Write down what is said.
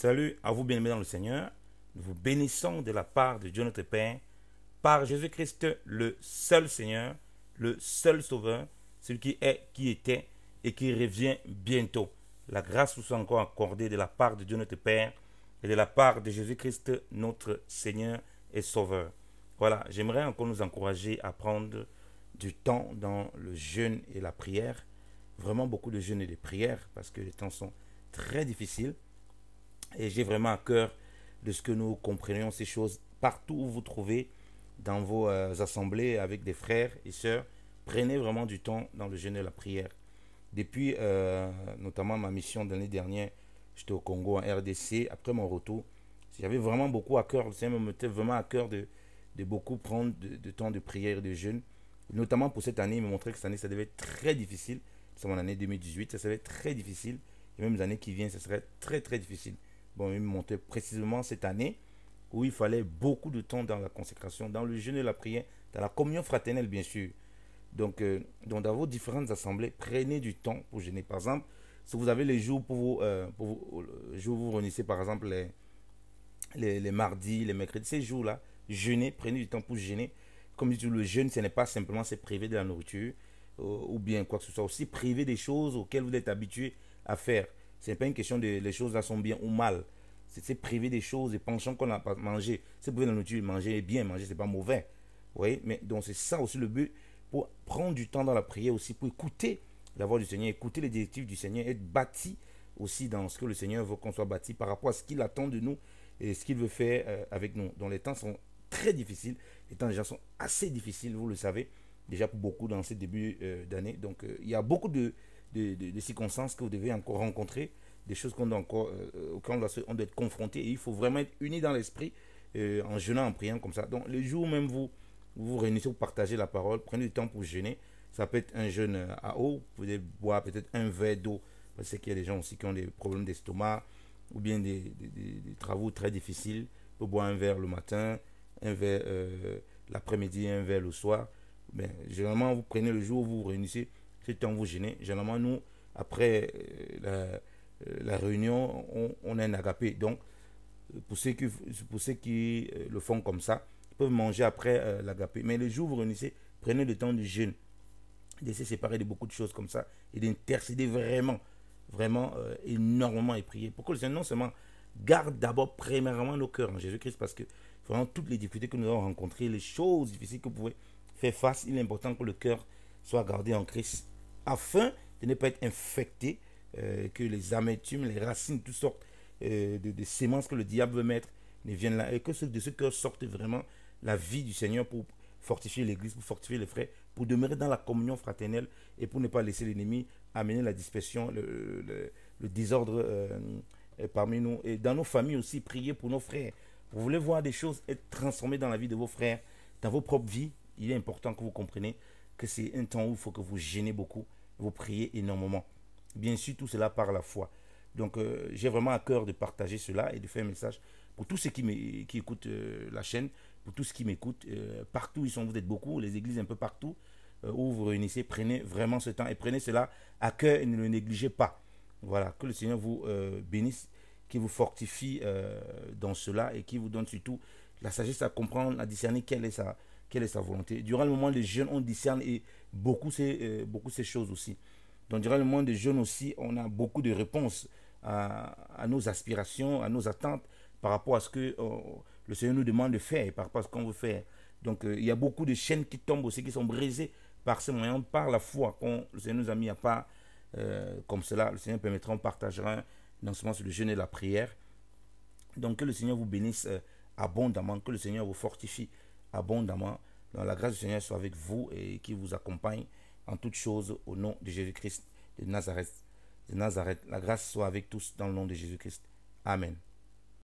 Salut à vous, bien-aimés dans le Seigneur. Nous vous bénissons de la part de Dieu notre Père, par Jésus-Christ, le seul Seigneur, le seul Sauveur, celui qui est, qui était et qui revient bientôt. La grâce vous soit encore accordée de la part de Dieu notre Père et de la part de Jésus-Christ, notre Seigneur et Sauveur. Voilà, j'aimerais encore nous encourager à prendre du temps dans le jeûne et la prière. Vraiment beaucoup de jeûne et de prière parce que les temps sont très difficiles. Et j'ai vraiment à cœur de ce que nous comprenions ces choses partout où vous trouvez dans vos euh, assemblées avec des frères et sœurs. Prenez vraiment du temps dans le jeûne et la prière. Depuis euh, notamment ma mission l'année dernière, j'étais au Congo, en RDC, après mon retour, j'avais vraiment beaucoup à cœur, le Seigneur me mettait vraiment à cœur de, beaucoup prendre de, temps de prière et de jeûne. Notamment pour cette année, il me montrait que cette année, ça devait être très difficile. C'est mon année 2018, ça être très difficile. Et même années qui viennent, ça serait très très difficile. Bon, il montait précisément cette année où il fallait beaucoup de temps dans la consécration, dans le jeûne et la prière, dans la communion fraternelle, bien sûr. Donc, euh, donc dans vos différentes assemblées, prenez du temps pour jeûner. Par exemple, si vous avez les jours pour vous, euh, vous, je euh, vous réunissez, par exemple, les, mardis, les mercredis, ces jours-là, jeûnez, prenez du temps pour jeûner. Comme je dis, le jeûne, ce n'est pas simplement se priver de la nourriture ou bien quoi que ce soit, aussi priver des choses auxquelles vous êtes habitué à faire. C'est pas une question de les choses là sont bien ou mal. C'est privé des choses et penchant qu'on n'a pas mangé. C'est privé de la nourriture, manger est bien, manger c'est pas mauvais. Vous Mais donc c'est ça aussi le but pour prendre du temps dans la prière aussi, pour écouter la voix du Seigneur, écouter les directives du Seigneur, être bâti aussi dans ce que le Seigneur veut qu'on soit bâti par rapport à ce qu'il attend de nous et ce qu'il veut faire euh, avec nous. Donc les temps sont très difficiles, les temps déjà sont assez difficiles, vous le savez, déjà pour beaucoup dans ces débuts euh, d'année. Donc euh, il y a beaucoup de des circonstances que vous devez encore rencontrer, des choses qu'on doit encore, euh, auxquelles on doit, être confronté. Et il faut vraiment être unis dans l'esprit euh, en jeûnant, en priant comme ça. Donc, le jour même vous vous, réunissez, vous partagez la parole, prenez du temps pour jeûner. Ça peut être un jeûne à eau, vous pouvez boire peut-être un verre d'eau, parce qu'il y a des gens aussi qui ont des problèmes d'estomac ou bien des, des, travaux très difficiles. Vous pouvez boire un verre le matin, un verre euh, l'après-midi, un verre le soir. mais généralement, vous prenez le jour, vous vous réunissez, temps vous gênez Généralement, nous, après euh, euh, la, réunion, on, a un agapé. Donc, pour ceux qui, pour ceux qui euh, le font comme ça, peuvent manger après l'agapé. Mais le jour où vous réunissez, prenez le temps du jeûne, de se séparer de beaucoup de choses comme ça et d'intercéder vraiment, vraiment énormément et prier. Pourquoi le Seigneur non seulement garde d'abord premièrement nos cœurs en Jésus-Christ parce que vraiment toutes les difficultés que nous avons rencontrées, les choses difficiles que vous pouvez faire face, il est important que le cœur soit gardé en Christ afin de ne pas être infecté, euh, que les amertumes, les racines, toutes sortes euh, de, sémences que le diable veut mettre ne viennent là, et que ce, de ce cœur sorte vraiment la vie du Seigneur pour fortifier l'Église, pour fortifier les frères, pour demeurer dans la communion fraternelle et pour ne pas laisser l'ennemi amener la dispersion, le, désordre euh, parmi nous. Et dans nos familles aussi, prier pour nos frères. Vous voulez voir des choses être transformées dans la vie de vos frères, dans vos propres vies. Il est important que vous compreniez que c'est un temps où il faut que vous gênez beaucoup vous priez énormément. Bien sûr, tout cela par la foi. Donc, euh, j'ai vraiment à cœur de partager cela et de faire un message pour tous ceux qui, qui écoutent euh, la chaîne, pour tous ceux qui m'écoutent. partout euh, partout, ils sont, vous êtes beaucoup, les églises un peu partout où vous réunissez, prenez vraiment ce temps et prenez cela à cœur et ne le négligez pas. Voilà, que le Seigneur vous bénisse, qui vous fortifie dans cela et qui vous donne surtout la sagesse à comprendre, à discerner quelle est sa, quelle est sa volonté. Durant le moment, les jeunes, on discerne et beaucoup ces, euh, beaucoup ces choses aussi. Donc, durant le moment des jeunes aussi, on a beaucoup de réponses à, nos aspirations, à nos attentes par rapport à ce que euh, le Seigneur nous demande de faire, par rapport à ce qu'on veut faire. Donc, euh, il y a beaucoup de chaînes qui tombent aussi, qui sont brisées par ces moyens, par la foi qu'on le Seigneur nous a mis à part. comme cela, le Seigneur permettra, on partagera dans ce moment sur le jeûne et la prière. Donc, que le Seigneur vous bénisse abondamment, que le Seigneur vous fortifie abondamment la grâce du Seigneur soit avec vous et qui vous accompagne en toutes choses au nom de Jésus-Christ de Nazareth. De Nazareth. La grâce soit avec tous dans le nom de Jésus-Christ. Amen.